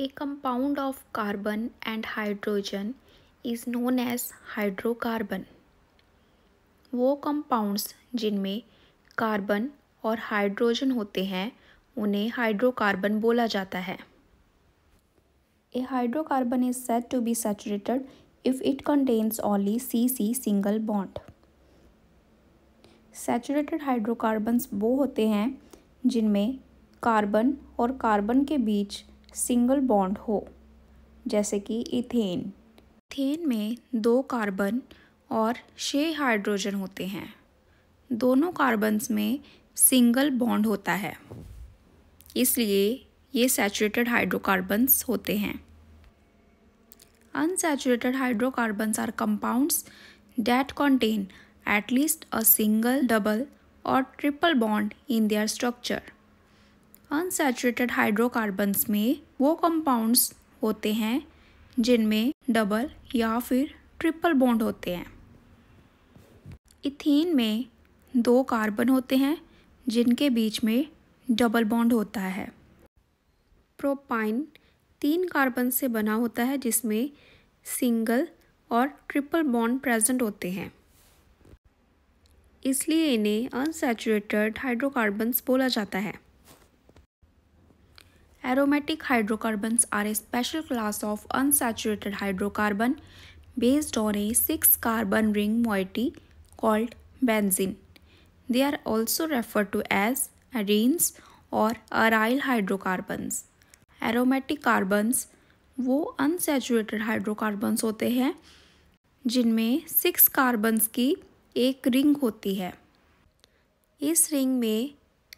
A compound of carbon and hydrogen is known as hydrocarbon. वो compounds जिनमें carbon और hydrogen होते हैं उन्हें हाइड्रोकार्बन बोला जाता है a hydrocarbon is said to be saturated if it contains only C C single bond saturated hydrocarbons वो होते हैं जिनमें कार्बन और कार्बन के बीच सिंगल बॉन्ड हो जैसे कि इथेन इथेन में दो कार्बन और छः हाइड्रोजन होते हैं दोनों कार्बन्स में सिंगल बॉन्ड होता है इसलिए ये सैचुरेटेड हाइड्रोकार्बन्स होते हैं unsaturated hydrocarbons are compounds that contain at least a single double और triple bond in their structure unsaturated hydrocarbons में वो कंपाउंड्स होते हैं जिनमें डबल या फिर ट्रिपल बॉन्ड होते हैं इथीन में दो कार्बन होते हैं जिनके बीच में डबल बॉन्ड होता है प्रोपाइन तीन कार्बन से बना होता है जिसमें सिंगल और ट्रिपल बॉन्ड प्रेजेंट होते हैं इसलिए इन्हें अनसेचुरेटेड हाइड्रोकार्बन्स बोला जाता है Aromatic hydrocarbons are a special class of unsaturated hydrocarbon based on a six-carbon ring moiety called benzene. They are also referred to as arenes or aryl hydrocarbons aromatic carbons वो unsaturated hydrocarbons होते हैं जिनमें six carbons की एक ring होती है इस ring में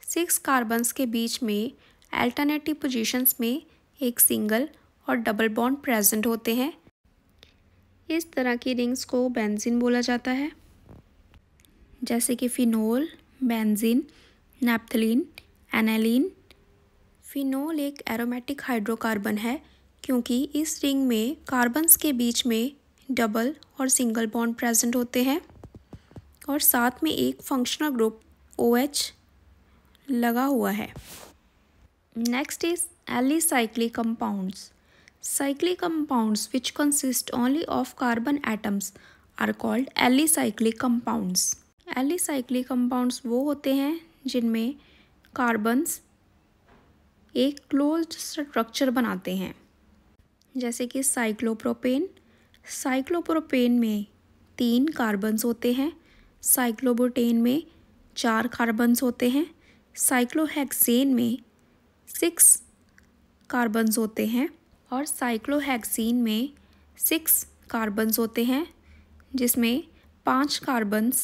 सिक्स कार्बन्स के बीच में अल्टरनेटिव पोजीशंस में एक सिंगल और डबल बॉन्ड प्रेजेंट होते हैं इस तरह की रिंग्स को बेंजीन बोला जाता है जैसे कि phenol benzene naphthalene aniline phenol एक एरोमेटिक हाइड्रोकार्बन है क्योंकि इस रिंग में कार्बन्स के बीच में डबल और सिंगल बॉन्ड प्रेजेंट होते हैं और साथ में एक फंक्शनल ग्रुप ओ OH लगा हुआ है Next is allycyclic compounds. Cyclic compounds which consist only of carbon atoms are called allycyclic compounds. Allycyclic compounds वो होते हैं जिनमें कार्बन्स एक क्लोज्ड स्ट्रक्चर बनाते हैं जैसे कि साइक्लोप्रोपेन साइक्लोप्रोपेन में तीन कार्बन्स होते हैं साइक्लोबोटेन में चार कार्बन्स होते हैं साइक्लोहेक्सेन में सिक्स कार्बन्स होते हैं और साइक्लोहेक्सिन में सिक्स कार्बन्स होते हैं जिसमें पांच कार्बन्स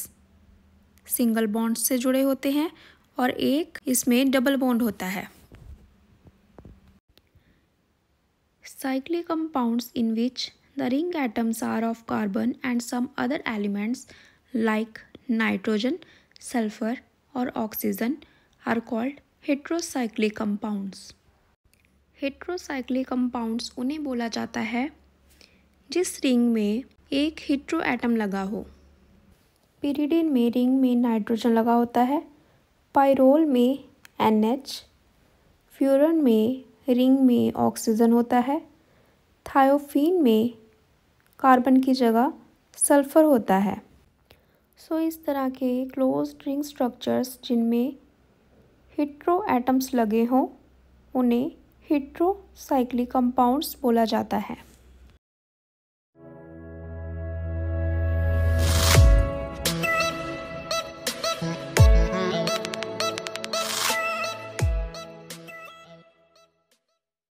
सिंगल बॉन्ड से जुड़े होते हैं और एक इसमें डबल बॉन्ड होता है cyclic compounds in which the ring atoms are of carbon and some other elements like nitrogen sulphur और oxygen are called heterocyclic compounds heterocyclic compounds उन्हें बोला जाता है जिस रिंग में एक हीट्रो एटम लगा हो पिरीडिन में रिंग में नाइट्रोजन लगा होता है पायरोल में एन एच फ्यूरन में रिंग में ऑक्सीजन होता है थायोफिन में कार्बन की जगह सल्फर होता है सो so, इस तरह के क्लोज रिंग स्ट्रक्चर्स जिनमें हिट्रो एटम्स लगे हों उन्हें हेट्रोसाइक्लिक कंपाउंड्स बोला जाता है